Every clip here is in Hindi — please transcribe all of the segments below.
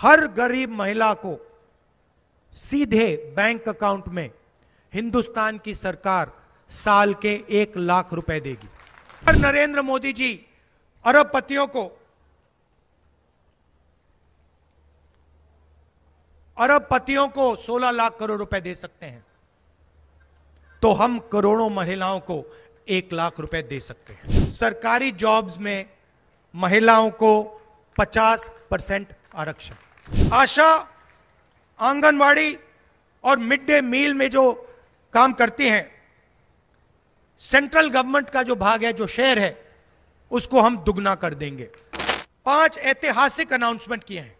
हर गरीब महिला को सीधे बैंक अकाउंट में हिंदुस्तान की सरकार साल के एक लाख रुपए देगी और नरेंद्र मोदी जी अरबपतियों को अरबपतियों को 16 लाख करोड़ रुपए दे सकते हैं तो हम करोड़ों महिलाओं को एक लाख रुपए दे सकते हैं सरकारी जॉब्स में महिलाओं को 50 परसेंट आरक्षण आशा आंगनवाड़ी और मिड डे मील में जो काम करती हैं सेंट्रल गवर्नमेंट का जो भाग है जो शेयर है उसको हम दुगना कर देंगे पांच ऐतिहासिक अनाउंसमेंट किए हैं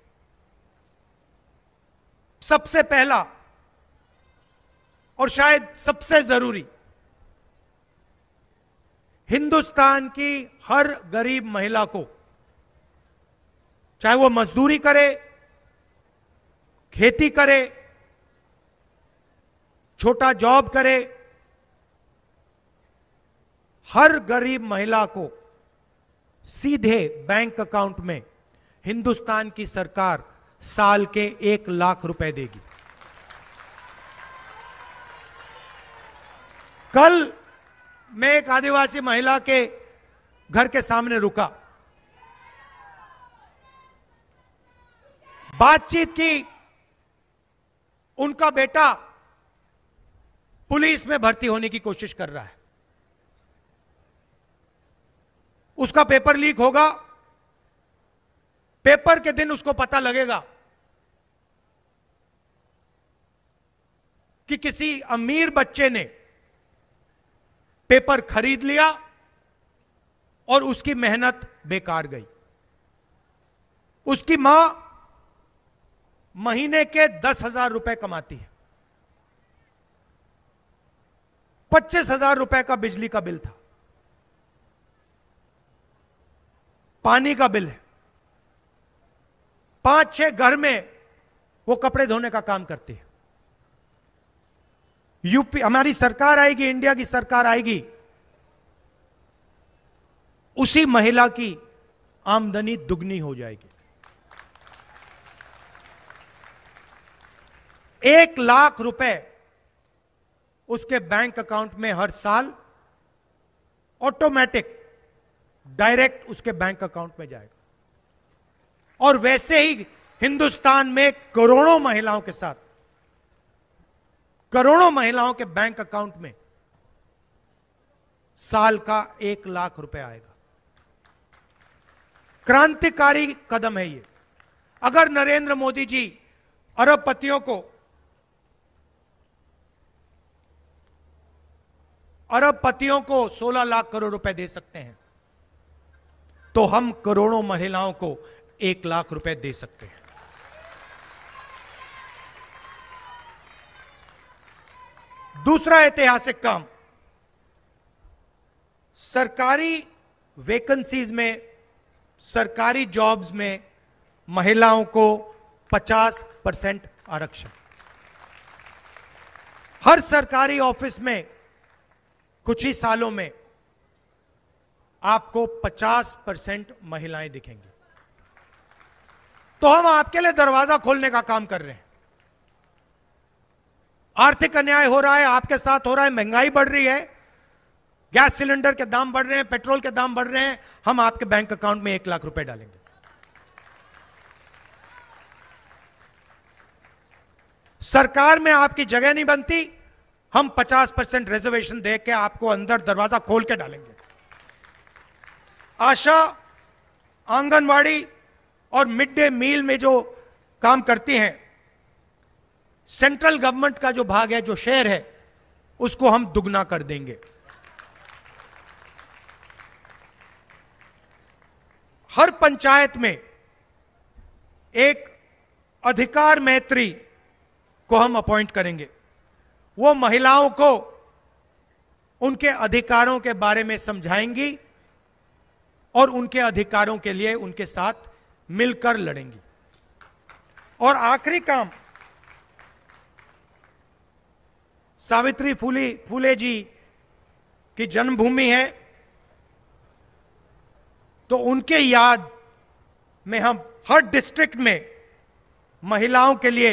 सबसे पहला और शायद सबसे जरूरी हिंदुस्तान की हर गरीब महिला को चाहे वो मजदूरी करे खेती करे छोटा जॉब करे हर गरीब महिला को सीधे बैंक अकाउंट में हिंदुस्तान की सरकार साल के एक लाख रुपए देगी कल मैं एक आदिवासी महिला के घर के सामने रुका बातचीत की उनका बेटा पुलिस में भर्ती होने की कोशिश कर रहा है उसका पेपर लीक होगा पेपर के दिन उसको पता लगेगा कि किसी अमीर बच्चे ने पेपर खरीद लिया और उसकी मेहनत बेकार गई उसकी मां महीने के दस हजार रुपए कमाती है पच्चीस हजार रुपए का बिजली का बिल था पानी का बिल है पांच छह घर में वो कपड़े धोने का काम करती है यूपी हमारी सरकार आएगी इंडिया की सरकार आएगी उसी महिला की आमदनी दुगनी हो जाएगी एक लाख रुपए उसके बैंक अकाउंट में हर साल ऑटोमेटिक डायरेक्ट उसके बैंक अकाउंट में जाएगा और वैसे ही हिंदुस्तान में करोड़ों महिलाओं के साथ करोड़ों महिलाओं के बैंक अकाउंट में साल का एक लाख रुपए आएगा क्रांतिकारी कदम है ये अगर नरेंद्र मोदी जी अरबपतियों को अरब पतियों को 16 लाख करोड़ रुपए दे सकते हैं तो हम करोड़ों महिलाओं को एक लाख रुपए दे सकते हैं दूसरा ऐतिहासिक काम सरकारी वैकेंसीज में सरकारी जॉब्स में महिलाओं को 50 परसेंट आरक्षण हर सरकारी ऑफिस में कुछ ही सालों में आपको 50 परसेंट महिलाएं दिखेंगी तो हम आपके लिए दरवाजा खोलने का काम कर रहे हैं आर्थिक अन्याय हो रहा है आपके साथ हो रहा है महंगाई बढ़ रही है गैस सिलेंडर के दाम बढ़ रहे हैं पेट्रोल के दाम बढ़ रहे हैं हम आपके बैंक अकाउंट में एक लाख रुपए डालेंगे सरकार में आपकी जगह नहीं बनती हम 50 परसेंट रिजर्वेशन दे के आपको अंदर दरवाजा खोल के डालेंगे आशा आंगनवाड़ी और मिड डे मील में जो काम करती हैं सेंट्रल गवर्नमेंट का जो भाग है जो शेयर है उसको हम दुगना कर देंगे हर पंचायत में एक अधिकार मैत्री को हम अपॉइंट करेंगे वो महिलाओं को उनके अधिकारों के बारे में समझाएंगी और उनके अधिकारों के लिए उनके साथ मिलकर लड़ेंगी और आखिरी काम सावित्री फूले फूले जी की जन्मभूमि है तो उनके याद में हम हर डिस्ट्रिक्ट में महिलाओं के लिए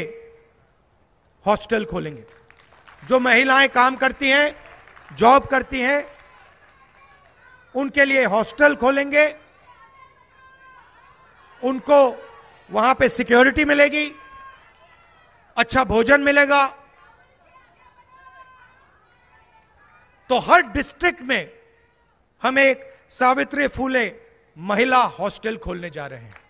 हॉस्टल खोलेंगे जो महिलाएं काम करती हैं जॉब करती हैं उनके लिए हॉस्टल खोलेंगे उनको वहां पे सिक्योरिटी मिलेगी अच्छा भोजन मिलेगा तो हर डिस्ट्रिक्ट में हम एक सावित्री फूले महिला हॉस्टल खोलने जा रहे हैं